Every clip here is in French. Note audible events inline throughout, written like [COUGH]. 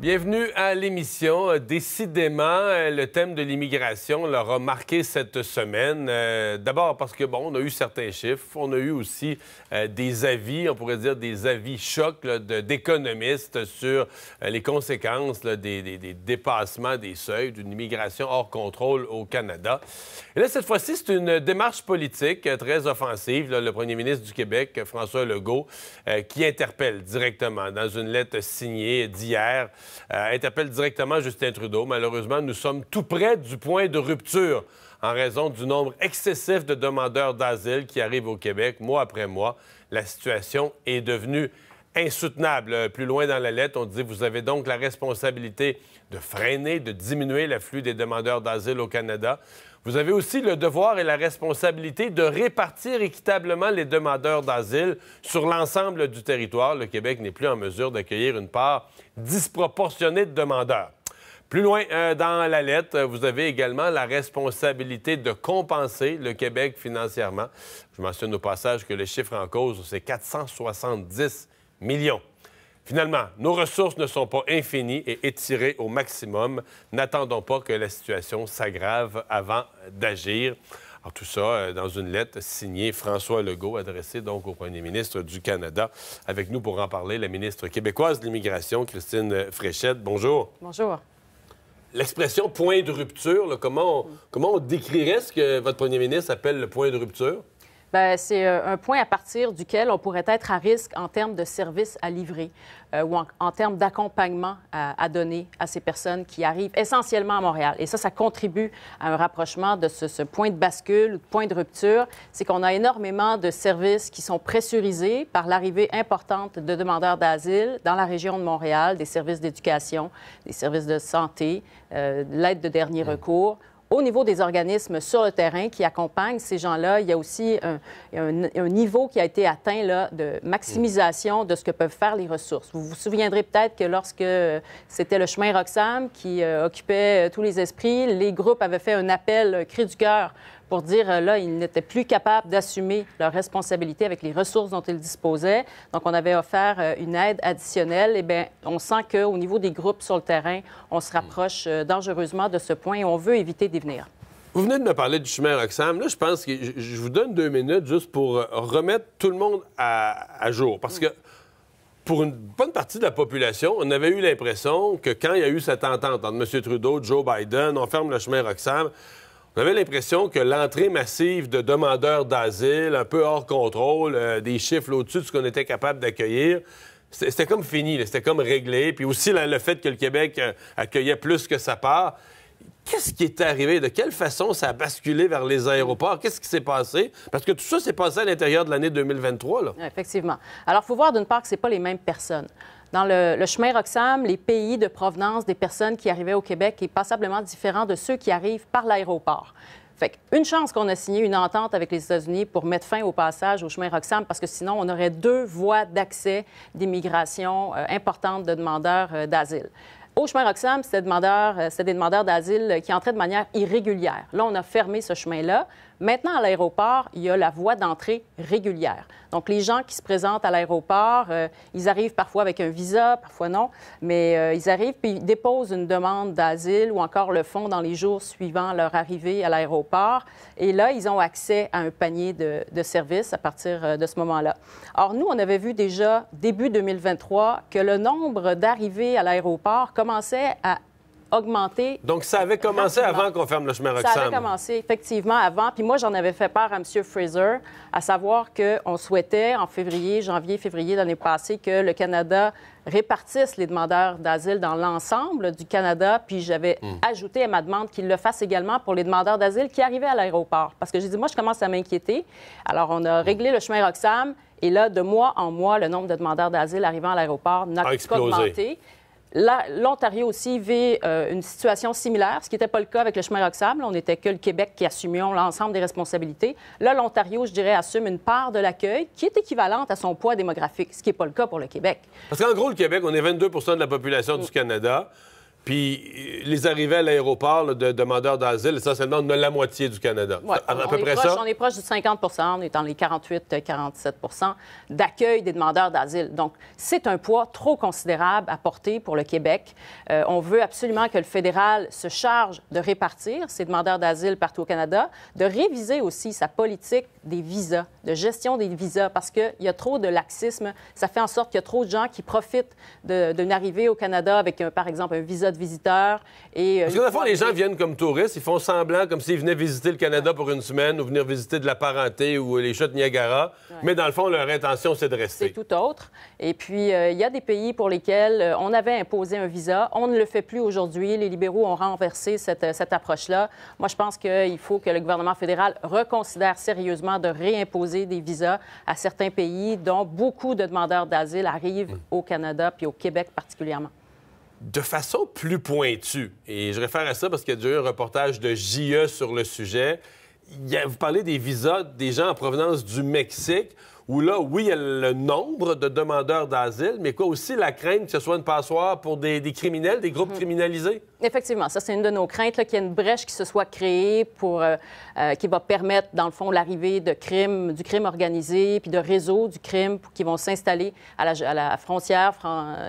Bienvenue à l'émission. Euh, décidément, euh, le thème de l'immigration a marqué cette semaine. Euh, d'abord parce que, bon, on a eu certains chiffres. On a eu aussi des avis, on pourrait dire des avis chocs d'économistes sur les conséquences des, dépassements des seuils d'une immigration hors contrôle au Canada. Et là, cette fois-ci, c'est une démarche politique très offensive. le premier ministre du Québec, François Legault, qui interpelle directement dans une lettre signée d'hier elle euh, appelle directement Justin Trudeau. Malheureusement, nous sommes tout près du point de rupture en raison du nombre excessif de demandeurs d'asile qui arrivent au Québec mois après mois. La situation est devenue insoutenable. Euh, plus loin dans la lettre, on dit vous avez donc la responsabilité de freiner, de diminuer l'afflux des demandeurs d'asile au Canada. Vous avez aussi le devoir et la responsabilité de répartir équitablement les demandeurs d'asile sur l'ensemble du territoire. Le Québec n'est plus en mesure d'accueillir une part disproportionnée de demandeurs. Plus loin euh, dans la lettre, vous avez également la responsabilité de compenser le Québec financièrement. Je mentionne au passage que les chiffres en cause, c'est 470 millions. Finalement, nos ressources ne sont pas infinies et étirées au maximum. N'attendons pas que la situation s'aggrave avant d'agir. Alors, tout ça euh, dans une lettre signée François Legault, adressée donc au premier ministre du Canada. Avec nous pour en parler, la ministre québécoise de l'Immigration, Christine Fréchette. Bonjour. Bonjour. L'expression point de rupture, comment, comment on décrirait ce que votre premier ministre appelle le point de rupture? Ben, c'est euh, un point à partir duquel on pourrait être à risque en termes de services à livrer euh, ou en, termes d'accompagnement à, donner à ces personnes qui arrivent essentiellement à Montréal. Et ça, ça contribue à un rapprochement de ce, point de bascule, point de rupture. C'est qu'on a énormément de services qui sont pressurisés par l'arrivée importante de demandeurs d'asile dans la région de Montréal, des services d'éducation, des services de santé, euh, l'aide de dernier recours au niveau des organismes sur le terrain qui accompagnent ces gens-là, il y a aussi un, niveau qui a été atteint là, de maximisation de ce que peuvent faire les ressources. Vous vous souviendrez peut-être que lorsque euh, c'était le chemin Roxham qui euh, occupait euh, tous les esprits, les groupes avaient fait un appel, un cri du cœur pour dire euh, là, ils n'étaient plus capables d'assumer leurs responsabilités avec les ressources dont ils disposaient. Donc, on avait offert euh, une aide additionnelle. eh bien, on sent qu'au niveau des groupes sur le terrain, on se rapproche euh, dangereusement de ce point et on veut éviter d'y venir. Vous venez de me parler du chemin Roxham. Là, je pense que je vous donne deux minutes juste pour remettre tout le monde à, jour. Parce que pour une bonne partie de la population, on avait eu l'impression que quand il y a eu cette entente entre M. Trudeau, Joe Biden, on ferme le chemin Roxham, on avait l'impression que l'entrée massive de demandeurs d'asile, un peu hors contrôle, euh, des chiffres au-dessus de ce qu'on était capable d'accueillir, c'était comme fini, c'était comme réglé. Puis aussi le fait que le Québec euh, accueillait plus que sa part. Qu'est-ce qui est arrivé? De quelle façon ça a basculé vers les aéroports? Qu'est-ce qui s'est passé? Parce que tout ça s'est passé à l'intérieur de l'année 2023. Là. Effectivement. Alors, il faut voir d'une part que ce pas les mêmes personnes. Dans le, chemin Roxham, les pays de provenance des personnes qui arrivaient au Québec est passablement différent de ceux qui arrivent par l'aéroport. Fait une chance qu'on a signé une entente avec les États-Unis pour mettre fin au passage au chemin Roxham, parce que sinon, on aurait deux voies d'accès d'immigration euh, importantes de demandeurs euh, d'asile au chemin Roxham, euh, c'était des demandeurs d'asile qui entraient de manière irrégulière. Là, on a fermé ce chemin-là. Maintenant, à l'aéroport, il y a la voie d'entrée régulière. Donc, les gens qui se présentent à l'aéroport, euh, ils arrivent parfois avec un visa, parfois non, mais euh, ils arrivent puis ils déposent une demande d'asile ou encore le font dans les jours suivant leur arrivée à l'aéroport. Et là, ils ont accès à un panier de, services à partir euh, de ce moment-là. Or, nous, on avait vu déjà début 2023 que le nombre d'arrivées à l'aéroport commençait à augmenter... Donc, ça avait commencé avant qu'on ferme le chemin Roxham. Ça avait commencé, effectivement, avant. Puis moi, j'en avais fait part à M. Fraser, à savoir qu'on souhaitait, en février, janvier, février l'année passée, que le Canada répartisse les demandeurs d'asile dans l'ensemble du Canada. Puis j'avais hmm. ajouté à ma demande qu'il le fasse également pour les demandeurs d'asile qui arrivaient à l'aéroport. Parce que j'ai dit, moi, je commence à m'inquiéter. Alors, on a hmm. réglé le chemin Roxham. Et là, de mois en mois, le nombre de demandeurs d'asile arrivant à l'aéroport n'a augmenté. L'Ontario aussi vit euh, une situation similaire, ce qui n'était pas le cas avec le chemin Roxham. On n'était que le Québec qui assumions l'ensemble des responsabilités. Là, l'Ontario, je dirais, assume une part de l'accueil qui est équivalente à son poids démographique, ce qui n'est pas le cas pour le Québec. Parce qu'en gros, le Québec, on est 22 de la population du Canada. Puis euh, les arrivées à l'aéroport de demandeurs d'asile, essentiellement, on a la moitié du Canada. à, peu près ça. On est proche de 50 on est dans les 48-47 d'accueil des demandeurs d'asile. Donc, c'est un poids trop considérable à porter pour le Québec. Euh, on veut absolument que le fédéral se charge de répartir ces demandeurs d'asile partout au Canada, de réviser aussi sa politique des visas, de gestion des visas, parce qu'il y a trop de laxisme. Ça fait en sorte qu'il y a trop de gens qui profitent d'une arrivée au Canada avec, par exemple, un visa de visiteurs. Et, euh, Parce que, la fois, les gens viennent comme touristes, ils font semblant comme s'ils venaient visiter le Canada pour une semaine ou venir visiter de la parenté ou les chutes Niagara. Mais dans le fond, leur intention, c'est de rester. C'est tout autre. Et puis, euh, il y a des pays pour lesquels euh, on avait imposé un visa. On ne le fait plus aujourd'hui. Les libéraux ont renversé cette, cette approche-là. Moi, je pense qu'il faut que le gouvernement fédéral reconsidère sérieusement de réimposer des visas à certains pays dont beaucoup de demandeurs d'asile arrivent mm. au Canada puis au Québec particulièrement de façon plus pointue. Et je réfère à ça parce qu'il y a eu un reportage de JE sur le sujet. Il a, vous parlez des visas des gens en provenance du Mexique, où là, oui, il y a le nombre de demandeurs d'asile, mais quoi aussi la crainte que ce soit une passoire pour des, criminels, des groupes mhm. criminalisés? Effectivement, ça c'est une de nos craintes, qu'il y ait une brèche qui se soit créée pour, euh, euh, qui va permettre, dans le fond, l'arrivée de crimes, du crime organisé, puis de réseaux du crime qui vont s'installer à, la, frontière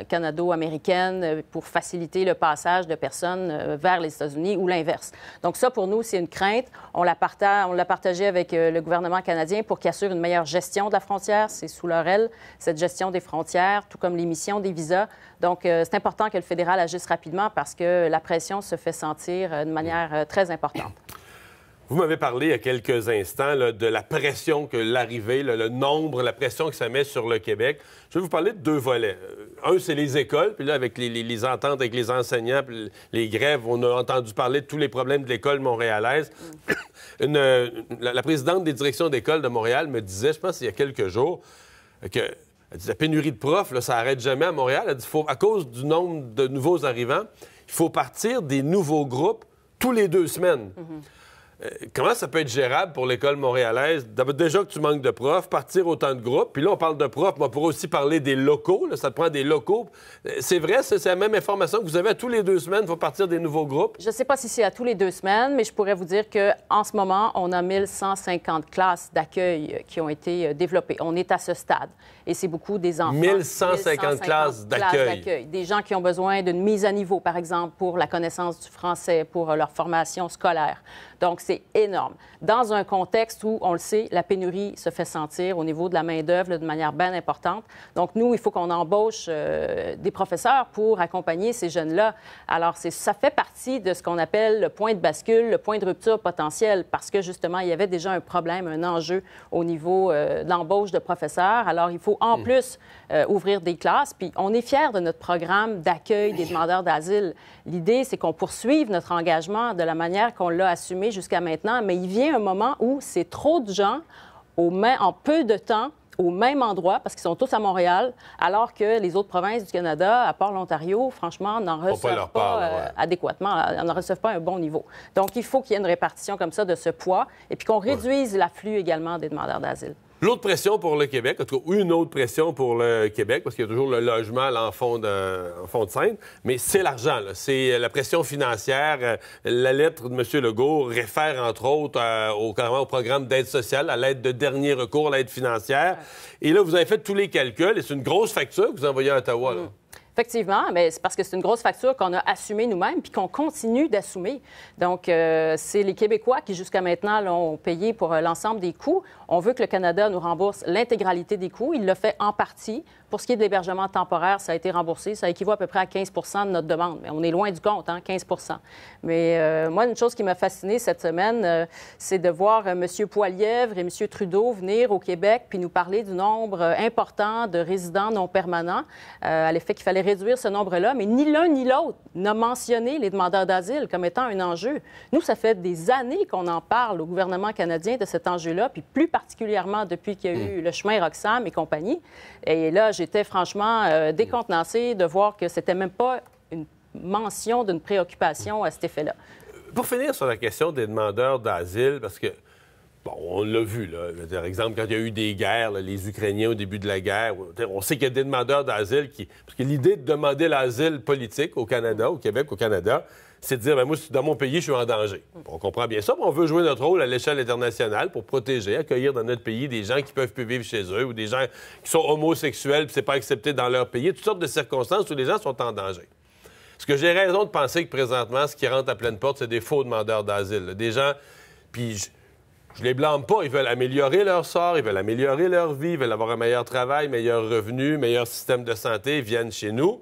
canado-américaine euh, pour faciliter le passage de personnes vers les États-Unis ou l'inverse. Donc ça, pour nous, c'est une crainte. On l'a partagée partagé avec le gouvernement canadien pour qu'il assure une meilleure gestion de la frontière. C'est sous leur aile, cette gestion des frontières, tout comme l'émission des visas donc, euh, c'est important que le fédéral agisse rapidement parce que la pression se fait sentir euh, de manière euh, très importante. Vous m'avez parlé il y a quelques instants de la pression que l'arrivée, le nombre, la pression que ça met sur le Québec. Je vais vous parler de deux volets. Un, c'est les écoles. Puis là, avec les, ententes avec les enseignants, les grèves, on a entendu parler de tous les problèmes de l'école montréalaise. Mm. la, la présidente des directions d'école de Montréal me disait, je pense il y a quelques jours, que elle dit, la pénurie de profs, ça n'arrête jamais à Montréal. Elle dit, à cause du nombre de nouveaux arrivants, il faut partir des nouveaux groupes tous les deux semaines. Mhm. Euh, comment ça peut être gérable pour l'école montréalaise? Déjà que tu manques de profs, partir autant de groupes. Puis là, on parle de profs, mais on pourrait aussi parler des locaux. ça te prend des locaux. Euh, c'est vrai, c'est la même information que vous avez à tous les deux semaines. Il faut partir des nouveaux groupes. Je ne sais pas si c'est à tous les deux semaines, mais je pourrais vous dire qu'en ce moment, on a 1150 classes d'accueil euh, qui ont été développées. On est à ce stade. Et c'est beaucoup des enfants. 1150 classes d'accueil. Des gens qui ont besoin d'une mise à niveau, par exemple, pour la connaissance du français, pour leur formation scolaire. Donc, c'est énorme. Dans un contexte où, on le sait, la pénurie se fait sentir au niveau de la main-d'œuvre de manière bien importante. Donc, nous, il faut qu'on embauche euh, des professeurs pour accompagner ces jeunes-là. Alors, ça fait partie de ce qu'on appelle le point de bascule, le point de rupture potentiel, parce que justement, il y avait déjà un problème, un enjeu au niveau euh, de l'embauche de professeurs. Alors, il faut en mm. plus euh, ouvrir des classes. Puis, on est fiers de notre programme d'accueil des demandeurs d'asile. L'idée, c'est qu'on poursuive notre engagement de la manière qu'on l'a assumé jusqu'à maintenant, mais il vient un moment où c'est trop de gens en peu de temps au même endroit parce qu'ils sont tous à Montréal, alors que les autres provinces du Canada, à part l'Ontario, franchement, n'en reçoivent pas, euh, adéquatement. euh, n'en reçoivent pas un bon niveau. Donc, il faut qu'il y ait une répartition comme ça de ce poids et puis qu'on réduise l'afflux également des demandeurs d'asile. L'autre pression pour le Québec, en tout cas une autre pression pour le Québec, parce qu'il y a toujours le logement là, en, fond de, en fond de scène, mais c'est l'argent. C'est euh, la pression financière. Euh, la lettre de M. Legault réfère entre autres euh, au, au programme d'aide sociale, à l'aide de dernier recours, à l'aide financière. Et là, vous avez fait tous les calculs et c'est une grosse facture que vous envoyez à Ottawa. Là. Mm. Effectivement, mais c'est parce que c'est une grosse facture qu'on a assumée nous-mêmes puis qu'on continue d'assumer. Donc, euh, c'est les Québécois qui, jusqu'à maintenant, l'ont payé pour euh, l'ensemble des coûts. On veut que le Canada nous rembourse l'intégralité des coûts. Il le fait en partie. Pour ce qui est de l'hébergement temporaire, ça a été remboursé. Ça équivaut à peu près à 15 de notre demande. Mais on est loin du compte, hein, 15 Mais euh, moi, une chose qui m'a fascinée cette semaine, c'est de voir M. Poilièvre et M. Trudeau venir au Québec puis nous parler du nombre important de résidents non permanents, à l'effet qu'il fallait réduire ce nombre-là, mais ni l'un ni l'autre n'a mentionné les demandeurs d'asile comme étant un enjeu. Nous, ça fait des années qu'on en parle au gouvernement canadien de cet enjeu-là, puis plus particulièrement depuis qu'il y a eu mm. le chemin Roxham et compagnie. Et là, j'étais franchement décontenancé euh, décontenancée de voir que c'était même pas une mention d'une préoccupation à cet effet-là. Pour finir sur la question des demandeurs d'asile, parce que Bon, on l'a vu, là. Par exemple, quand il y a eu des guerres, les Ukrainiens au début de la guerre, on sait qu'il y a des demandeurs d'asile qui. Parce que l'idée de demander l'asile politique au Canada, au Québec, au Canada, c'est de dire, bien, moi, dans mon pays, je suis en danger. On comprend bien ça, mais on veut jouer notre rôle à l'échelle internationale pour protéger, accueillir dans notre pays des gens qui peuvent plus vivre chez eux ou des gens qui sont homosexuels, puis c'est pas accepté dans leur pays. Toutes sortes de circonstances où les gens sont en danger. Ce que j'ai raison de penser que présentement, ce qui rentre à pleine porte, c'est des faux demandeurs d'asile. Des gens. Puis je les blâme pas. Ils veulent améliorer leur sort, ils veulent améliorer leur vie, ils veulent avoir un meilleur travail, meilleur revenu, meilleur système de santé. Ils viennent chez nous.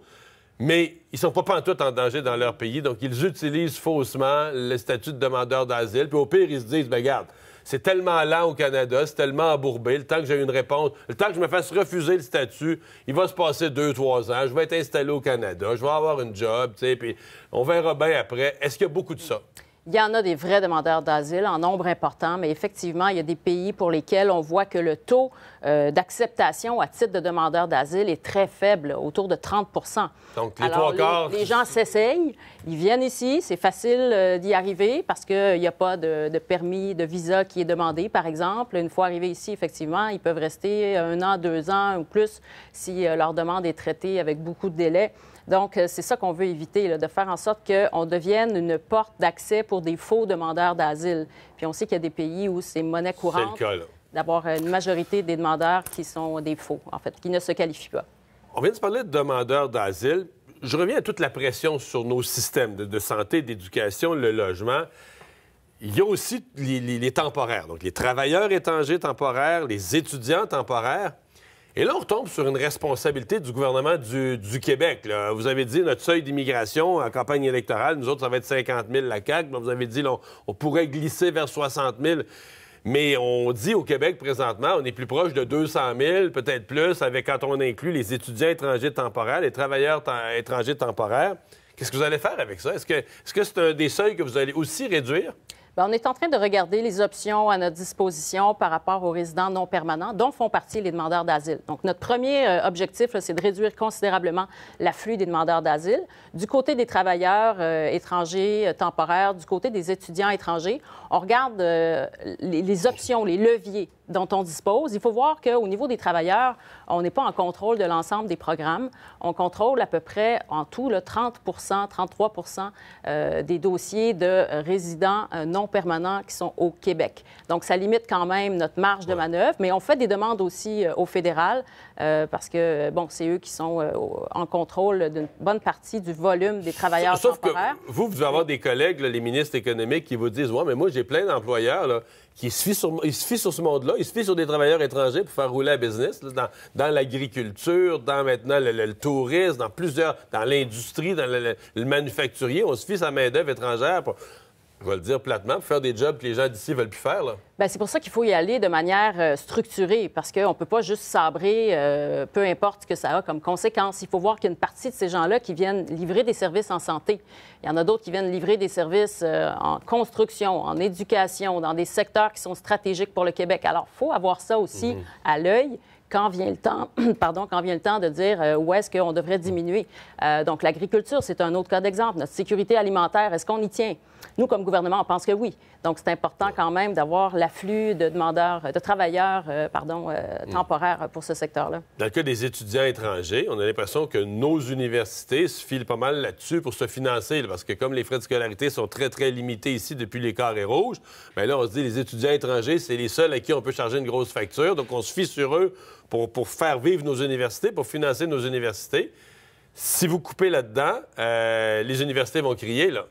Mais ils ne sont pas pantoute en danger dans leur pays, donc ils utilisent faussement le statut de demandeur d'asile. Puis au pire, ils se disent, ben regarde, c'est tellement lent au Canada, c'est tellement embourbé, le temps que j'ai une réponse, le temps que je me fasse refuser le statut, il va se passer deux, trois ans, je vais être installé au Canada, je vais avoir une job, tu sais, puis on verra bien après. Est-ce qu'il y a beaucoup de ça? Il y en a des vrais demandeurs d'asile en nombre important, mais effectivement, il y a des pays pour lesquels on voit que le taux euh, d'acceptation à titre de demandeur d'asile est très faible, autour de 30 Donc, les trois quarts... les, gens s'essayent, ils viennent ici, c'est facile euh, d'y arriver parce qu'il n'y euh, a pas de, permis de visa qui est demandé, par exemple. Une fois arrivés ici, effectivement, ils peuvent rester un an, deux ans ou plus si leur demande est traitée avec beaucoup de délais. Donc, c'est ça qu'on veut éviter, de faire en sorte qu'on devienne une porte d'accès pour des faux demandeurs d'asile. Puis on sait qu'il y a des pays où c'est monnaie courante. C'est le cas, d'avoir une majorité des demandeurs qui sont des faux, en fait, qui ne se qualifient pas. On vient de parler de demandeurs d'asile. Je reviens à toute la pression sur nos systèmes de, santé, d'éducation, le logement. Il y a aussi les, temporaires, donc les travailleurs étrangers temporaires, les étudiants temporaires. Et là, on retombe sur une responsabilité du gouvernement du, Québec. Vous avez dit notre seuil d'immigration en campagne électorale, nous autres, ça va être 50 000 la CAQ, mais vous avez dit pourrait glisser vers 60 000. Mais on dit au Québec présentement, on est plus proche de 200 000, peut-être plus, avec quand on inclut les étudiants étrangers temporaires, les travailleurs étrangers temporaires. Qu'est-ce que vous allez faire avec ça? Est-ce que c'est un des seuils que vous allez aussi réduire? Ben, on est en train de regarder les options à notre disposition par rapport aux résidents non permanents, dont font partie les demandeurs d'asile. Donc, notre premier euh, objectif, c'est de réduire considérablement l'afflux des demandeurs d'asile. Du côté des travailleurs euh, étrangers euh, temporaires, du côté des étudiants étrangers, on regarde les options, les leviers dont on dispose. Il faut voir qu'au niveau des travailleurs, on n'est pas en contrôle de l'ensemble des programmes. On contrôle à peu près en tout le 30 33 des dossiers de résidents euh, non permanents qui sont au Québec. Donc, ça limite quand même notre marge de manœuvre, mais on fait des demandes aussi euh, au fédéral euh, parce que, bon, c'est eux qui sont en contrôle d'une bonne partie du volume des travailleurs Sauf que vous, vous devez avoir des collègues, les ministres économiques, qui vous disent « Ouais, mais moi, j'ai plein d'employeurs. » se fie sur, il se fie sur ce monde-là, il se fie sur des travailleurs étrangers pour faire rouler un business dans, l'agriculture, dans maintenant le, tourisme, dans plusieurs, dans l'industrie, dans le, manufacturier. On se fie sa main-d'œuvre étrangère pour on va le dire platement, faire des jobs que les gens d'ici veulent plus faire. Ben, c'est pour ça qu'il faut y aller de manière euh, structurée, parce qu'on ne peut pas juste sabrer, euh, peu importe ce que ça a comme conséquence. Il faut voir qu'il y a une partie de ces gens-là qui viennent livrer des services en santé. Il y en a d'autres qui viennent livrer des services euh, en construction, en éducation, dans des secteurs qui sont stratégiques pour le Québec. Alors, il faut avoir ça aussi mm-hmm. à l'œil quand vient le temps, [CLEARS THROAT] pardon, quand vient le temps de dire où est-ce qu'on devrait mm. diminuer. donc l'agriculture, c'est un autre cas d'exemple. Notre sécurité alimentaire, est-ce qu'on y tient nous, comme gouvernement, on pense que oui. Donc, c'est important quand même d'avoir l'afflux de demandeurs, de travailleurs, euh, pardon, euh, mm. temporaires pour ce secteur-là. Dans le cas des étudiants étrangers, on a l'impression que nos universités se filent pas mal là-dessus pour se financer, parce que comme les frais de scolarité sont très, très limités ici depuis les carrés rouges, bien là, on se dit, les étudiants étrangers, c'est les seuls à qui on peut charger une grosse facture, donc on se fie sur eux pour, faire vivre nos universités, pour financer nos universités. Si vous coupez là-dedans, euh, les universités vont crier, là.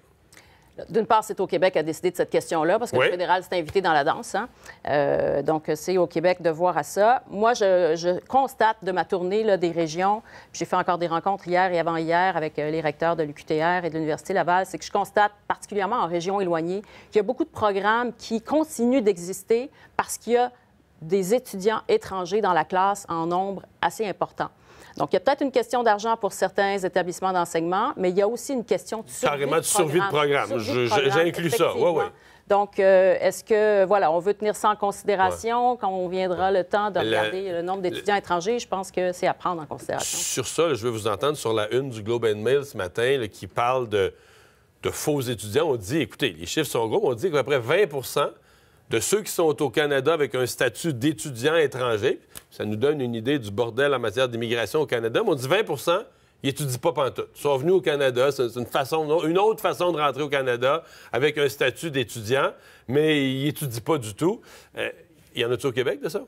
D'une part, c'est au Québec à décider de cette question-là, parce que le fédéral s'est invité dans la danse. Hein. Euh, donc, c'est au Québec de voir à ça. Moi, je, constate de ma tournée des régions, j'ai fait encore des rencontres hier et avant-hier avec euh, les recteurs de l'UQTR et de l'Université Laval, c'est que je constate, particulièrement en région éloignée, qu'il y a beaucoup de programmes qui continuent d'exister parce qu'il y a des étudiants étrangers dans la classe en nombre assez important. Donc, il y a peut-être une question d'argent pour certains établissements d'enseignement, mais il y a aussi une question de survie Carrément de, survie de programme. J'inclus ça, oui, oui. Donc, euh, est-ce que, voilà, on veut tenir ça en considération quand on viendra le temps de regarder le nombre d'étudiants étrangers? Je pense que c'est à prendre en considération. Sur ça, je veux vous entendre sur la une du Globe and Mail ce matin qui parle de, de faux étudiants. On dit, écoutez, les chiffres sont gros, on dit qu'à peu près 20 de ceux qui sont au Canada avec un statut d'étudiant étranger. Ça nous donne une idée du bordel en matière d'immigration au Canada. Mais on dit 20 ils n'étudient pas pantoute. Ils sont venus au Canada, c'est une, autre façon de rentrer au Canada avec un statut d'étudiant, mais ils n'étudient pas du tout. Euh, il y en a-tu au Québec de ça?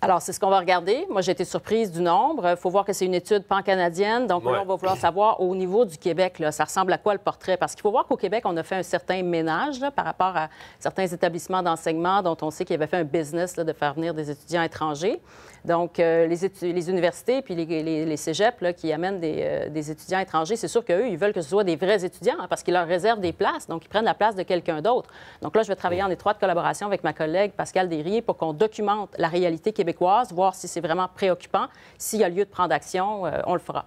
Alors, c'est ce qu'on va regarder. Moi, j'ai été surprise du nombre. Il faut voir que c'est une étude pan-canadienne. Donc, là, on va vouloir savoir au niveau du Québec, là, ça ressemble à quoi le portrait? Parce qu'il faut voir qu'au Québec, on a fait un certain ménage par rapport à certains établissements d'enseignement dont on sait qu'ils avaient fait un business de faire venir des étudiants étrangers. Donc, euh, les, universités puis les, les, cégeps qui amènent euh, des, étudiants étrangers, c'est sûr qu'eux, ils veulent que ce soit des vrais étudiants hein, parce qu'ils leur réservent des places. Donc, ils prennent la place de quelqu'un d'autre. Donc, là, je vais travailler en étroite collaboration avec ma collègue Pascal Derrier pour qu'on documente la réalité québécoise voir si c'est vraiment préoccupant. S'il y a lieu de prendre action, euh, on le fera.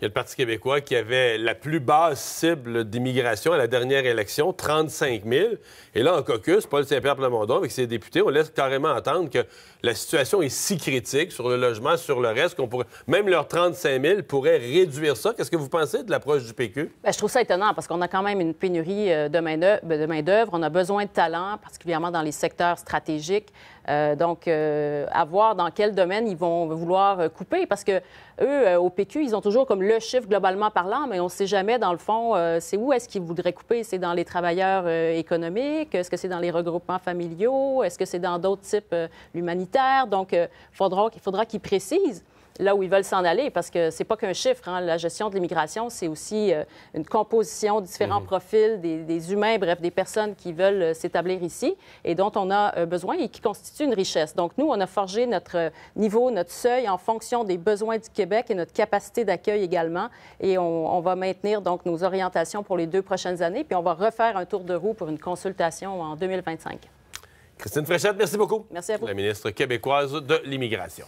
Il y a le Parti québécois qui avait la plus basse cible d'immigration à la dernière élection, 35 000. Et là, en caucus, Paul Saint-Pierre Plamondon, avec ses députés, on laisse carrément entendre que la situation est si critique sur le logement, sur le reste, qu'on pourrait. Même leurs 35 000 pourraient réduire ça. Qu'est-ce que vous pensez de l'approche du PQ? Ben, je trouve ça étonnant parce qu'on a quand même une pénurie euh, ben, de main-d'œuvre. On a besoin de talent, particulièrement dans les secteurs stratégiques. Euh, donc, euh, à voir dans quel domaine ils vont vouloir couper parce que eux, au PQ, ils ont toujours comme le chiffre globalement parlant, mais on ne sait jamais, dans le fond, euh, c'est où est-ce qu'ils voudraient couper. C'est dans les travailleurs euh, économiques? Est-ce que c'est dans les regroupements familiaux? Est-ce que c'est dans d'autres types, euh, humanitaires? Donc, faudra, il faudra qu'ils précisent là où ils veulent s'en aller, parce que c'est pas qu'un chiffre. Hein. La gestion de l'immigration, c'est aussi une composition, de différents mhm. profils des, des, humains, bref, des personnes qui veulent s'établir ici et dont on a besoin et qui constituent une richesse. Donc, nous, on a forgé notre niveau, notre seuil en fonction des besoins du Québec et notre capacité d'accueil également et on, on, va maintenir donc nos orientations pour les deux prochaines années, puis on va refaire un tour de roue pour une consultation en 2025. Christine Fréchette, merci beaucoup. Merci à vous. La ministre québécoise de l'Immigration.